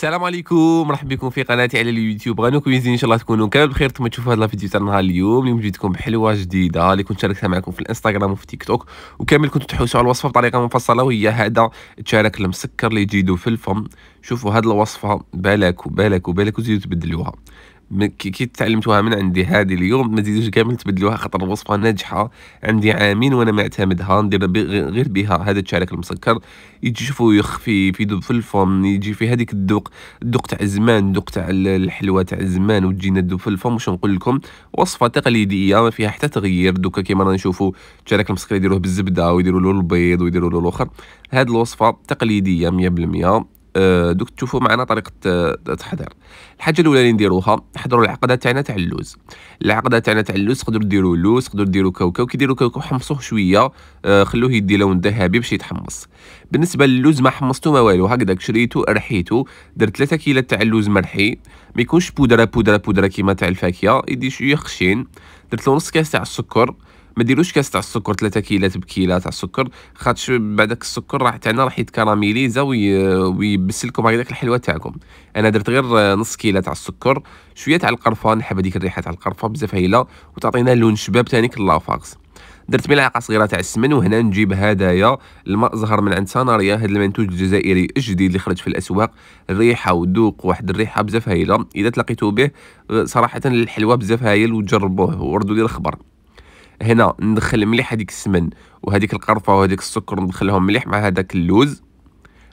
السلام عليكم مرحبا بكم في قناتي على اليوتيوب غانو كويزين ان شاء الله تكونوا كامل بخير تما تشوفوا هذا الفيديو تاع نهار اليوم اليوم جيتكم بحلوه جديده اللي كنت شاركتها معكم في الانستغرام وفي تيك توك وكامل كنتوا تحوسوا على الوصفه بطريقه مفصله وهي هذا تشارك المسكر اللي يجيدو في الفم شوفوا هاد الوصفه بالك وبالك وبالك وزيدوا تبدلوها كي تعلمتوها من عندي هذه اليوم ما تزيدوش كامل تبدلوها خاطر الوصفه ناجحه عندي عامين وانا معتمدها ندير غير بها هذا الشعرك المسكر يجي شوفوا يخفي في دوب في الفم يجي في هذيك الذوق الذوق تاع زمان الذوق تاع الحلوه تاع زمان وتجينا تذوب في الفم واش نقول لكم وصفه تقليديه ما فيها حتى تغيير دوكا كيما رانا نشوفوا الشعرك المسكر يديروه بالزبده ويديروا له البيض ويديروا له الاخر هذه الوصفه تقليديه 100% آه، دوك تشوفوا معنا طريقه التحضير آه، الحاجه الاولى اللي نديروها نحضروا العقده تاعنا تاع اللوز العقده تاعنا تاع اللوز تقدروا ديروا لوز تقدروا ديروا كاوكاو كي ديروا كاوكاو حمصوه شويه آه، خلوه يدي لون ذهبي باش يتحمص بالنسبه للوز ما حمصتو ما والو هكذاك شريتو رحيتو درت 3 كيلات تاع اللوز مرحي ما يكونش بودره بودره بودره كيما تاع الفاكهه يدي شويه خشين درت له نص كاس تاع السكر ما ديروش كاس تاع السكر 3 كيلات بكيله تاع السكر خاطش بعدك السكر راح تاعنا راح يتكراميليزا ويبس لكم هكذاك الحلوه تاعكم انا درت غير نص كيله تاع السكر شويه تاع القرفه نحب هذيك الريحه تاع القرفه بزاف هايله وتعطينا لون شباب تانيك كلافاكس درت ملعقه صغيره تاع السمن وهنا نجيب هدايا الماء زهر من عند سناريا هذا المنتوج الجزائري الجديد اللي خرج في الاسواق الريحه وذوق واحد الريحه بزاف هايله اذا تلاقيتو به صراحه الحلوه بزاف هايل وجربوه وردوا لي الخبر هنا ندخل مليح هذيك السمن وهذيك القرفه وهذيك السكر ندخلهم مليح مع هذاك اللوز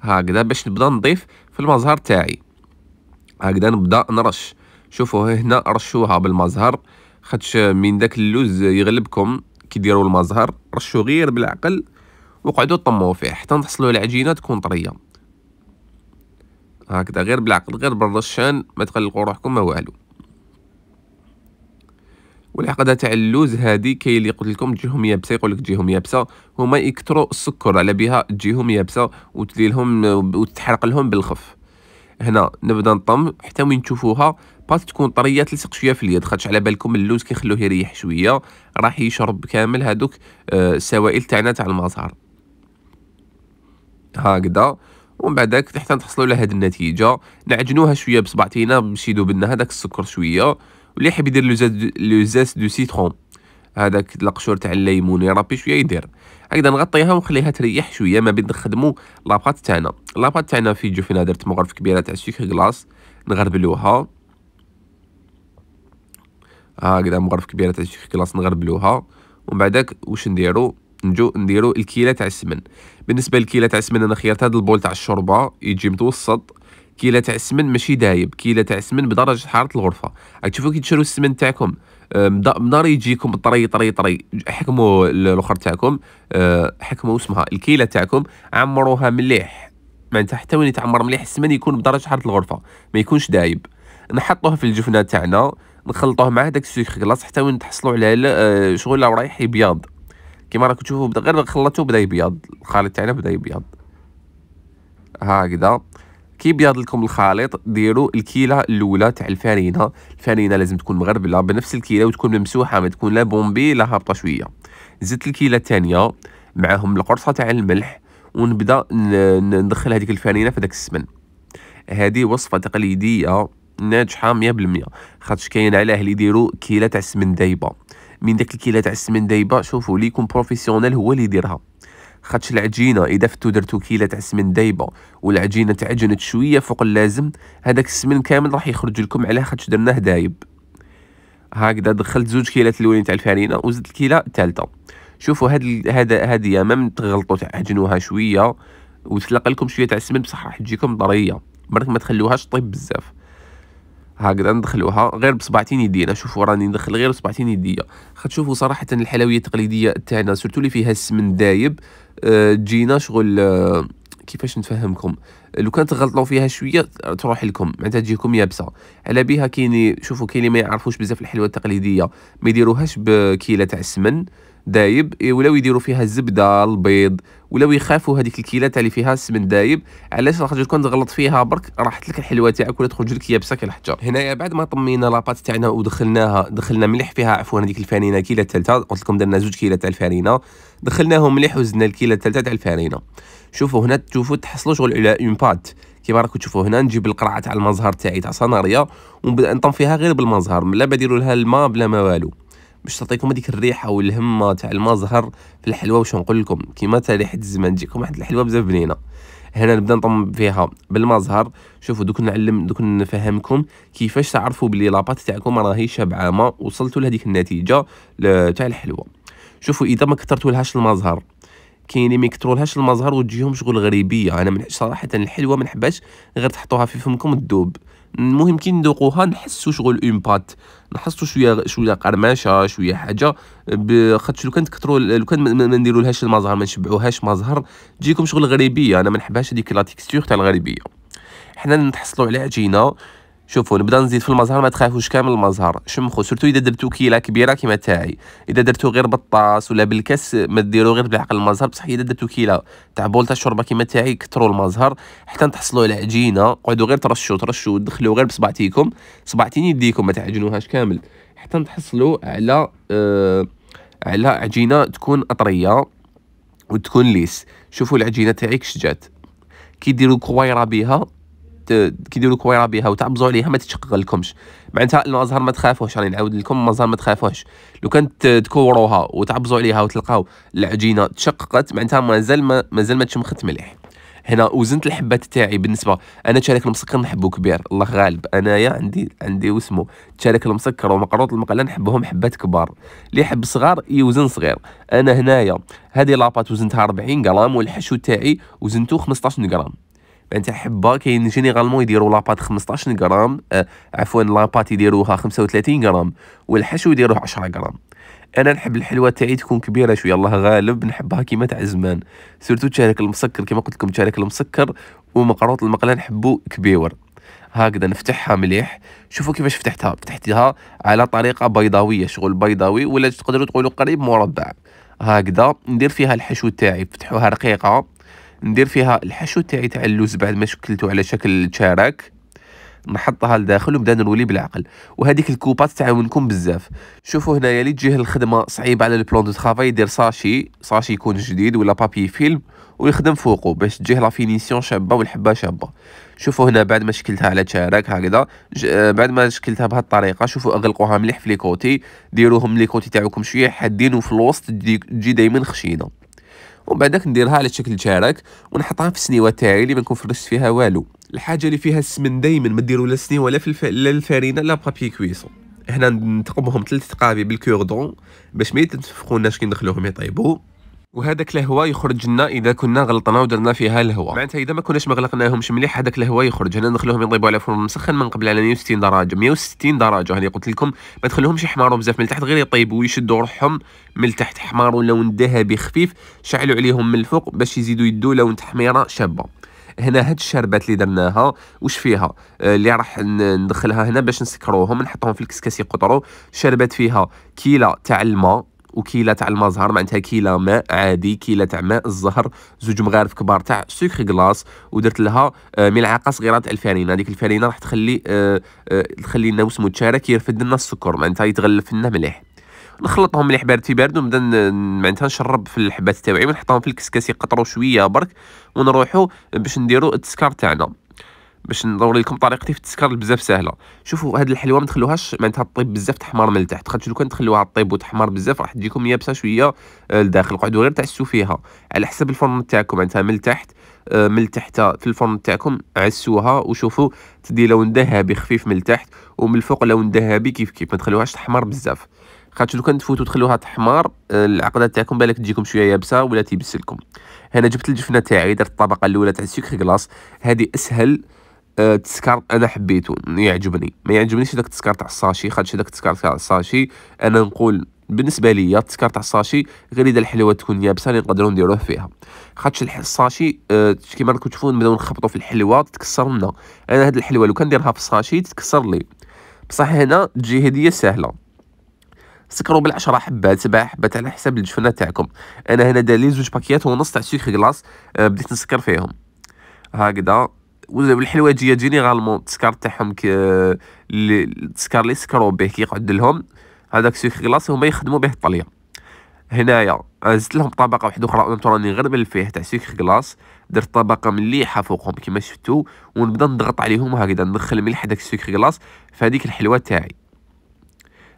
هكذا باش نبدا نضيف في المزهر تاعي هكذا نبدا نرش شوفوا هنا رشوها بالمزهر خدش من داك اللوز يغلبكم كي ديروا المزهر رشوا غير بالعقل وقعدوا طموا فيه حتى تحصلوا العجينه تكون طريه هكذا غير بالعقل غير بالرشان ما تقلقوا روحكم ما والو والعقده تاع اللوز هذه كاين اللي قلت لكم تجيهم يابسه يقول لك تجيهم يابسه هما يكثروا السكر على بها تجيهم يابسه وتلي لهم وتحرق لهم بالخف هنا نبدا نطم حتى وين تشوفوها باس تكون طريه تلصق شويه في اليد خاطرش على بالكم اللوز كيخلوه يريح شويه راح يشرب كامل هذوك آه، السوائل تاعنا تاع المسار هكذا ومن بعدك حتى تحصلوا على هذه النتيجه نعجنوها شويه بصبعتينا باش يذوب هذاك السكر شويه واللي يحب يدير لو زاس دو سيترون هذاك القشور تاع الليمون يربي شويه يدير هكذا نغطيها ونخليها تريح شويه ما بين نخدمو لاباط تاعنا لاباط تاعنا في جوفينا درت مغرف كبيره تاع السكر كلاص نغربلوها هكذا مغرف كبيره تاع السكر كلاص نغربلوها ومن بعدك واش نديرو نجو نديرو الكيله تاع السمن بالنسبه للكيله تاع السمن انا خيرت هذا البول تاع الشوربه يجي متوسط كيلا تاع السمن ماشي دايب كيلا تاع السمن بدرجه حراره الغرفه تشوفوا كي تشرو السمن تاعكم نهار يجيكم طري طري طري حكموا الاخر تاعكم أه، حكموا اسمها الكيله تاعكم عمروها مليح معناتها حتى وين يتعمر مليح السمن يكون بدرجه حراره الغرفه ما يكونش دايب نحطوه في الجفنه تاعنا نخلطوه مع هذاك السكر كلاص حتى وين تحصلوا على أه، شغل رايح يبيض كيما راكم تشوفوا غير خلطته بدا يبيض الخليط تاعنا بدا يبيض هكذا كي لكم الخليط ديروا الكيله الاولى تاع الفرينه الفرينه لازم تكون مغربله بنفس الكيله وتكون ممسوحه ما تكون لا بومبي لا هابطه شويه زدت الكيله الثانيه معاهم القرصه تاع الملح ونبدا ندخل هذيك الفرينه في داك السمن هذه وصفه تقليديه ناجحه 100% خاطرش كاين علاه اللي يديروا كيله تاع السمن دايبه من داك الكيله تاع السمن دايبه شوفوا ليكم بروفيسيونيل هو اللي يديرها خاطش العجينه اذا فتو درتو كيله تاع السمن دايبه والعجينه تعجنت شويه فوق اللازم هذاك السمن كامل راح يخرج لكم علاه خاطش درناه دايب هكذا دخلت زوج كيلات الاولين تاع الفرينه وزدت الكيله الثالثه شوفوا هاد هذا هذه مام تغلطوا تعجنوها شويه وتلقى لكم شويه تاع السمن بصح راح تجيكم طريه برك ما تخلوهاش طيب بزاف هكذا ندخلوها غير بصباعتين يدينا شوفوا راني ندخل غير بصباعتين يدي غتشوفوا صراحه الحلويه التقليديه تاعنا سورتو اللي فيها السمن دايب تجينا آه، شغل آه، كيفاش نفهمكم لو كانت غلطوا فيها شويه تروح لكم معناتها تجيكم يابسه على بها كاين شوفوا كاين اللي ما يعرفوش بزاف الحلوى التقليديه ما يديروهاش بكيله تاع السمن دايب ولاو يديروا فيها الزبده البيض ولاو يخافوا هذيك الكيله تاع اللي فيها السمن دايب علاش راح تكون تغلط فيها برك راحت لك الحلوه تاعك ولا تخرج لك يابسه كالحجر هنايا بعد ما طمينا لاباط تاعنا ودخلناها دخلنا مليح فيها عفوا هذيك الفرينه كيله الثالثه قلت لكم درنا زوج كيله تاع الفرينه دخلناهم مليح وزدنا الكيله الثالثه تاع الفرينه شوفوا هنا تشوفوا تحصلوا شغل على اون بات كيما راكم تشوفوا هنا نجيب القرعه تاع المظهر تاعي تاع صناريه ونبدا نطم فيها غير بالمظهر لا بديروا لها الماء بلا ما والو باش تعطيكم هذيك الريحه والهمه تاع المزهر في الحلوه واش نقول لكم كيما تاع ريحه الزمان تجيكم واحد الحلوه بزاف بنينه هنا نبدا نطم فيها بالمزهر شوفوا دوك نعلم دوك نفهمكم كيفاش تعرفوا بلي لاباط تاعكم راهي شابعه ما وصلتوا لهذيك النتيجه تاع الحلوه شوفوا اذا ما كثرتوا لهاش المزهر كاين اللي ما يكثرولهاش المزهر وتجيهم شغل غريبيه انا من صراحه الحلوه ما نحبهاش غير تحطوها في فمكم تذوب المهم كي ندوقوها نحسو شغل اون بات نحسو شويه شويه قرمشه شويه حاجه خاطش لو كان تكثروا لو كان ما نديرولهاش المظهر ما نشبعوهاش مظهر تجيكم شغل غريبيه انا ما نحبهاش هذيك لا تيكستور تاع الغريبيه حنا نتحصلوا على عجينه شوفوا نبدا نزيد في المزهر ما تخافوش كامل المزهر شمخوا سورتو اذا درتو كيله كبيره كيما تاعي اذا درتو غير بالطاس ولا بالكاس ما ديرو غير بالعقل المزهر بصح اذا درتو كيله تاع بولتا شوربه الشوربه كيما تاعي كثروا المزهر حتى تحصلوا على عجينه قعدوا غير ترشوا ترشوا دخلوا غير بصبعتيكم صبعتين يديكم ما تعجنوهاش كامل حتى تحصلوا على آه على عجينه تكون اطريه وتكون ليس شوفوا العجينه تاعي كش جات كي ديروا كويره بها كيديروا كويره بها وتعبزوا عليها ما تتشقق لكمش معناتها الازهر ما تخافوش راني يعني نعاود لكم المظهر ما تخافوش لو كانت تكوروها وتعبزوا عليها وتلقاو العجينه تشققت معناتها مازال ما مازال ما تشمخت مليح هنا وزنت الحبات تاعي بالنسبه انا تشارك المسكر نحبو كبير الله غالب انايا عندي عندي واسمو تشارك المسكر ومقروط المقله نحبهم حبات كبار اللي يحب صغار يوزن صغير انا هنايا هذه لاباط وزنتها 40 غرام والحشو تاعي وزنتو 15 غرام انت حبه كاين يعني جينيرالمون يديروا لاباط 15 غرام آه عفوا لاباط يديروها 35 غرام والحشو يديروه 10 غرام انا نحب الحلوه تاعي تكون كبيره شويه الله غالب نحبها كيما تاع زمان سورتو تشارك المسكر كيما قلت لكم تشارك المسكر ومقروط المقله نحبو كبيور هكذا نفتحها مليح شوفوا كيفاش فتحتها فتحتها على طريقه بيضاويه شغل بيضاوي ولا تقدروا تقولوا قريب مربع هكذا ندير فيها الحشو تاعي فتحوها رقيقه ندير فيها الحشو تاعي تاع اللوز بعد ما شكلته على شكل تشارك نحطها لداخل ونبدا نولي بالعقل وهذيك الكوبات تعاونكم بزاف شوفوا هنايا اللي تجيه الخدمه صعيبه على البلون دو ترافاي يدير ساشي ساشي يكون جديد ولا بابي فيلم ويخدم فوقه باش تجيه لا فينيسيون شابه والحبه شابه شوفوا هنا بعد ما شكلتها على تشارك هكذا آه، بعد ما شكلتها الطريقه شوفوا اغلقوها مليح في لي كوتي ديروهم لي كوتي تاعكم شويه حادين وفي الوسط تجي دائما خشينه ومن بعدك نديرها على شكل جارك ونحطها في السنيوه تاعي اللي ما نكون فرشت فيها والو الحاجه اللي فيها السمن دائما ما ديروا لا سنيوه لا في الف... لا الفارينه لا بابي كويسون هنا نتقمهم ثلاث تقابي بالكوردون باش ما يتنفخوناش كي ندخلوهم يطيبوا وهذاك الهواء يخرج لنا اذا كنا غلطنا ودرنا فيها الهواء معناتها اذا ما كناش ما غلقناهمش مليح هذاك الهواء يخرج هنا ندخلوهم يطيبوا على فرن مسخن من قبل على 160 درجه 160 درجه هاني قلت لكم ما تخليهمش يحمروا بزاف من تحت غير يطيبوا ويشدوا روحهم من تحت حمار لون ذهبي خفيف شعلوا عليهم من الفوق باش يزيدوا يدوا لون تحميره شابه هنا هاد الشربات اللي درناها واش فيها آه، اللي راح ندخلها هنا باش نسكروهم نحطهم في الكسكاس يقطروا شربات فيها كيلة تاع الماء وكيله تاع المزهر معناتها كيله ماء عادي كيله تاع ماء الزهر زوج مغارف كبار تاع سكر كلاص ودرت لها آه، ملعقه صغيره تاع الفارينه هذيك الفارينه راح تخلي آه، آه، تخلي لنا وسمو تشارك يرفد لنا السكر معناتها يتغلف لنا مليح نخلطهم مليح بارد في بارد ونبدا معناتها نشرب في الحبات تاعي ونحطهم في الكسكاس يقطروا شويه برك ونروحوا باش نديروا التسكار تاعنا باش ندور لكم طريقتي في التسكر بزاف سهله شوفوا هاد الحلوه ما تخلوهاش معناتها طيب بزاف تحمر من التحت خاطر لو كان تخلوها طيب وتحمر بزاف راح تجيكم يابسه شويه آه، لداخل قعدوا غير تعسوا فيها على حسب الفرن تاعكم معناتها من التحت آه، من التحت في الفرن تاعكم عسوها وشوفوا تدي لون ذهبي خفيف من التحت ومن الفوق لون ذهبي كيف كيف ما تخلوهاش تحمر بزاف خاطر لو كان تفوتوا تخلوها تحمر آه، العقده تاعكم بالك تجيكم شويه يابسه ولا تيبسلكم هنا جبت الجفنه تاعي درت الطبقه الاولى تاع السكر كلاص هذه اسهل التسكر آه، انا حبيته يعجبني ما يعجبنيش داك التسكار تاع الساشي خاطش داك التسكار تاع الساشي انا نقول بالنسبه ليا التسكار تاع الساشي غير اذا الحلوه تكون يابسه اللي نقدروا نديروه فيها خاطش الساشي أه كيما راكم تشوفون نبداو نخبطوا في الحلوه تتكسر لنا انا هاد الحلوه لو كان نديرها في الساشي تتكسر لي بصح هنا تجي هديه سهله سكروا بالعشرة حبات سبع حبات على حساب الجفنه تاعكم انا هنا دالي زوج باكيات ونص تاع سكر كلاص أه بديت نسكر فيهم هكذا والحلواجيه جينيرالمون التسكر تاعهم التسكر اللي سكرو به كيقعد لهم هذاك سكر غلاص هما يخدموا به الطليه هنايا زدت لهم طبقه واحده اخرى انا راني غير فيه تاع سكر غلاص درت طبقه مليحه فوقهم كما شفتوا ونبدا نضغط عليهم هكذا ندخل الملح داك السكر غلاص في هذيك الحلوه تاعي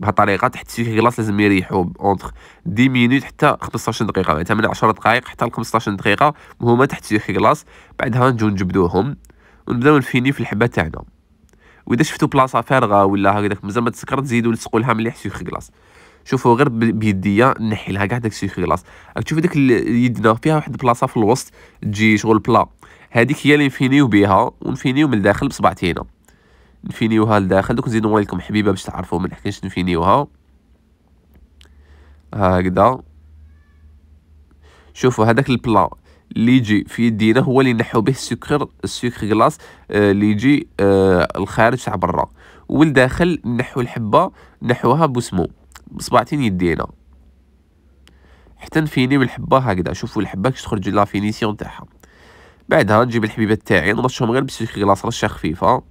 بها الطريقه تحت السكر غلاس لازم يريحوا اونتر 10 مينوت حتى 15 دقيقه معناتها يعني من 10 دقائق حتى ل 15 دقيقه هما تحت السكر غلاس بعدها نجو نجبدوهم ونبداو نفيني في الحبه تاعنا واذا شفتو بلاصه فارغه ولا هكذاك مازال ما تسكرت زيدوا لصقوا لها مليح سيخ كلاص شوفوا غير بيديا نحي لها كاع داك سيخ كلاص تشوف ديك يدنا فيها واحد البلاصه في الوسط تجي شغل بلا هذيك هي اللي نفينيو بها ونفينيو من الداخل بصبعتينا نفينيوها لداخل دوك نزيد نوري حبيبه باش تعرفوا ما نحكيش نفينيوها هكذا شوفوا هذاك البلا اللي يجي في يدينا هو اللي نحو به السكر السكر كلاص آه، اللي يجي آه، الخارج تاع برا والداخل نحو الحبه نحوها بوسمو بصباعتين يدينا حتى نفينيو الحبه هكذا شوفوا الحبه كي تخرج لا فينيسيون تاعها بعدها نجيب الحبيبات تاعي نرشهم غير بالسكر كلاص رشه خفيفه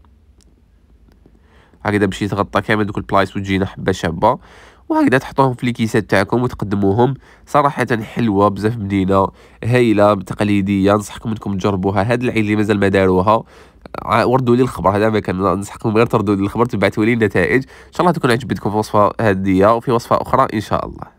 هكذا باش يتغطى كامل دوك البلايص وتجينا حبه شابه وهكذا تحطوهم في الكيسات تاعكم وتقدموهم صراحه حلوه بزاف بنينه هايله تقليديه نصحكم انكم تجربوها هاد العيد اللي مازال ما داروها وردوا لي الخبر هذا ما كان ننصحكم غير تردوا لي الخبر تبعثوا لي النتائج ان شاء الله تكون عجبتكم في وصفه هذه وفي وصفه اخرى ان شاء الله